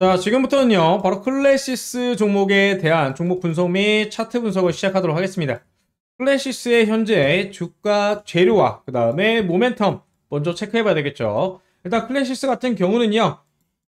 자 지금부터는요 바로 클래시스 종목에 대한 종목 분석 및 차트 분석을 시작하도록 하겠습니다 클래시스의 현재 주가 재료와 그 다음에 모멘텀 먼저 체크해 봐야 되겠죠 일단 클래시스 같은 경우는요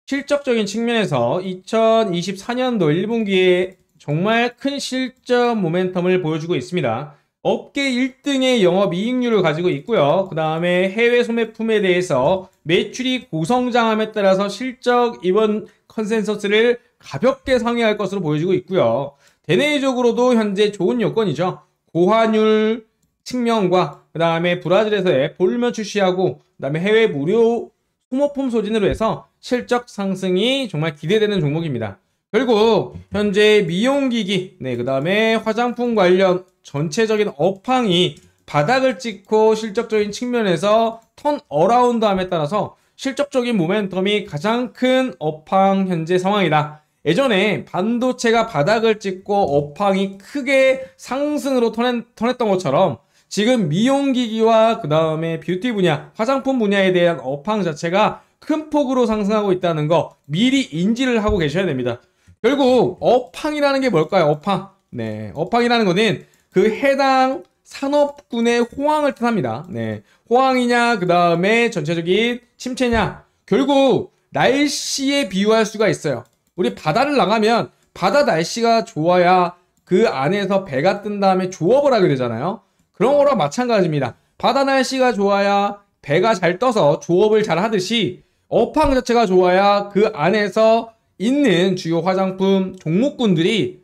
실적적인 측면에서 2024년도 1분기에 정말 큰 실적 모멘텀을 보여주고 있습니다 업계 1등의 영업이익률을 가지고 있고요. 그 다음에 해외 소매품에 대해서 매출이 고성장함에 따라서 실적 이번 컨센서스를 가볍게 상회할 것으로 보여지고 있고요. 대내적으로도 현재 좋은 요건이죠. 고환율 측면과 그 다음에 브라질에서의 볼며 출시하고 그 다음에 해외 무료 소모품 소진으로 해서 실적 상승이 정말 기대되는 종목입니다. 결국 현재 미용기기, 네, 그 다음에 화장품 관련 전체적인 업황이 바닥을 찍고 실적적인 측면에서 턴 어라운드함에 따라서 실적적인 모멘텀이 가장 큰 업황 현재 상황이다. 예전에 반도체가 바닥을 찍고 업황이 크게 상승으로 턴했, 턴했던 것처럼 지금 미용기기와 그 다음에 뷰티 분야, 화장품 분야에 대한 업황 자체가 큰 폭으로 상승하고 있다는 거 미리 인지를 하고 계셔야 됩니다. 결국 업황이라는 게 뭘까요? 업황. 네, 업황이라는 거는 그 해당 산업군의 호황을 뜻합니다. 네, 호황이냐 그 다음에 전체적인 침체냐. 결국 날씨에 비유할 수가 있어요. 우리 바다를 나가면 바다 날씨가 좋아야 그 안에서 배가 뜬 다음에 조업을 하게 되잖아요. 그런 거랑 마찬가지입니다. 바다 날씨가 좋아야 배가 잘 떠서 조업을 잘 하듯이 업황 자체가 좋아야 그 안에서 있는 주요 화장품 종목군들이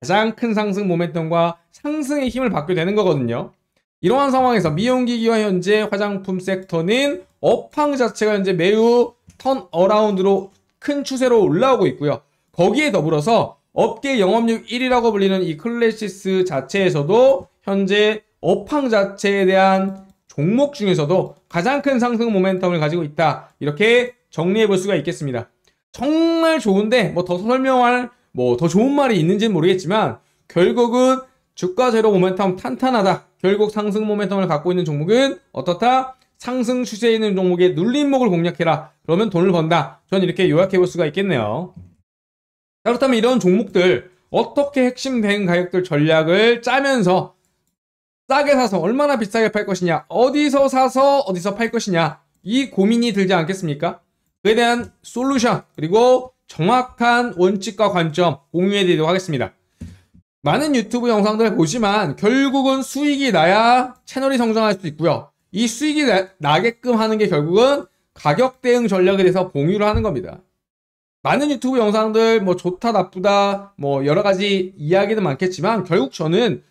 가장 큰 상승 모멘텀과 상승의 힘을 받게 되는 거거든요. 이러한 상황에서 미용기기와 현재 화장품 섹터는 업황 자체가 현재 매우 턴어라운드로 큰 추세로 올라오고 있고요. 거기에 더불어서 업계 영업률 1위라고 불리는 이 클래시스 자체에서도 현재 업황 자체에 대한 종목 중에서도 가장 큰 상승 모멘텀을 가지고 있다. 이렇게 정리해 볼 수가 있겠습니다. 정말 좋은데 뭐 더 설명할 뭐 더 좋은 말이 있는지는 모르겠지만 결국은 주가 제로 모멘텀 탄탄하다. 결국 상승 모멘텀을 갖고 있는 종목은 어떻다? 상승 추세에 있는 종목의 눌림목을 공략해라. 그러면 돈을 번다. 전 이렇게 요약해 볼 수가 있겠네요. 그렇다면 이런 종목들 어떻게 핵심 대응 가격들 전략을 짜면서 싸게 사서 얼마나 비싸게 팔 것이냐 어디서 사서 어디서 팔 것이냐 이 고민이 들지 않겠습니까? 그에 대한 솔루션 그리고 정확한 원칙과 관점 공유해 드리도록 하겠습니다. 많은 유튜브 영상들을 보지만 결국은 수익이 나야 채널이 성장할 수 있고요. 이 수익이 나, 게끔 하는 게 결국은 가격 대응 전략에 대해서 공유를 하는 겁니다. 많은 유튜브 영상들 뭐 좋다 나쁘다 뭐 여러 가지 이야기는 많겠지만 결국 저는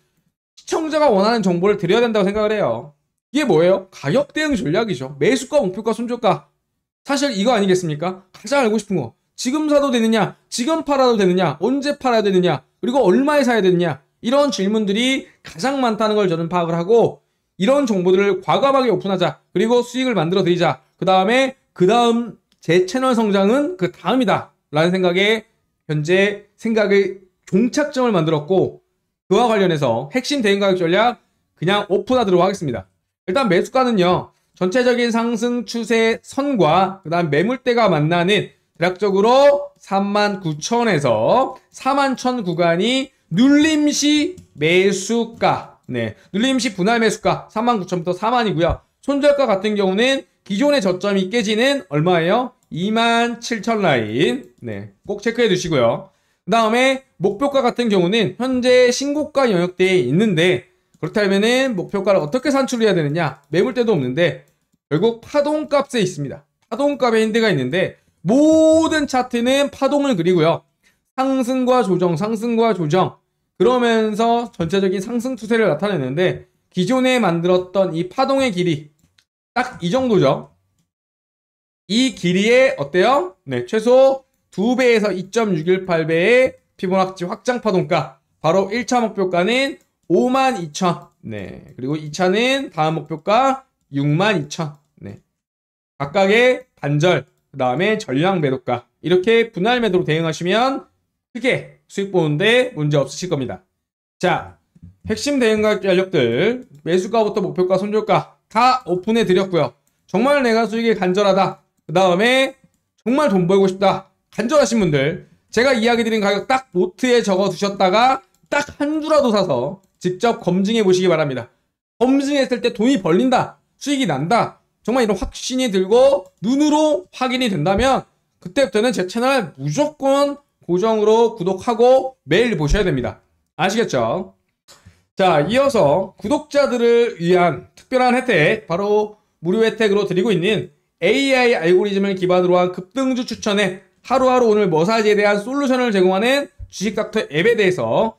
시청자가 원하는 정보를 드려야 된다고 생각을 해요. 이게 뭐예요? 가격 대응 전략이죠. 매수가, 목표가, 손절가 사실 이거 아니겠습니까? 가장 알고 싶은 거. 지금 사도 되느냐? 지금 팔아도 되느냐? 언제 팔아야 되느냐? 그리고 얼마에 사야 되느냐? 이런 질문들이 가장 많다는 걸 저는 파악을 하고 이런 정보들을 과감하게 오픈하자. 그리고 수익을 만들어 드리자. 그 다음에 그 다음 제 채널 성장은 그 다음이다. 라는 생각에 현재 생각의 종착점을 만들었고 그와 관련해서 핵심 대인 가격 전략 그냥 오픈하도록 하겠습니다. 일단 매수가는요. 전체적인 상승 추세 선과 그다음 매물대가 만나는 대략적으로 39,000에서 41,000 구간이 눌림시 매수가 네 눌림시 분할 매수가 39,000부터 4만이고요 손절가 같은 경우는 기존의 저점이 깨지는 얼마예요? 27,000 라인 네꼭 체크해 두시고요 그 다음에 목표가 같은 경우는 현재 신고가 영역대에 있는데 그렇다면 목표가를 어떻게 산출해야 되느냐? 매물대도 없는데 결국 파동값에 있습니다. 파동값에 힌트가 있는데 모든 차트는 파동을 그리고요. 상승과 조정, 상승과 조정 그러면서 전체적인 상승 추세를 나타내는데 기존에 만들었던 이 파동의 길이 딱 이 정도죠. 이 길이에 어때요? 네, 최소 2배에서 2.618배의 피보나치 확장 파동가 바로 1차 목표가는 5만 2천. 네. 그리고 2차는 다음 목표가 6만 2천. 네. 각각의 단절, 그 다음에 전량 매도가. 이렇게 분할 매도로 대응하시면 크게 수익 보는데 문제 없으실 겁니다. 자, 핵심 대응가 전략들, 매수가부터 목표가, 손절가 다 오픈해 드렸고요. 정말 내가 수익에 간절하다. 그 다음에 정말 돈 벌고 싶다. 간절하신 분들 제가 이야기 드린 가격 딱 노트에 적어 두셨다가 딱 한 주라도 사서 직접 검증해 보시기 바랍니다. 검증했을 때 돈이 벌린다, 수익이 난다, 정말 이런 확신이 들고 눈으로 확인이 된다면 그때부터는 제 채널 무조건 고정으로 구독하고 매일 보셔야 됩니다. 아시겠죠? 자, 이어서 구독자들을 위한 특별한 혜택, 바로 무료 혜택으로 드리고 있는 AI 알고리즘을 기반으로 한 급등주 추천에 하루하루 오늘 머사지에 대한 솔루션을 제공하는 주식닥터 앱에 대해서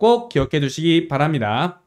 꼭 기억해 두시기 바랍니다.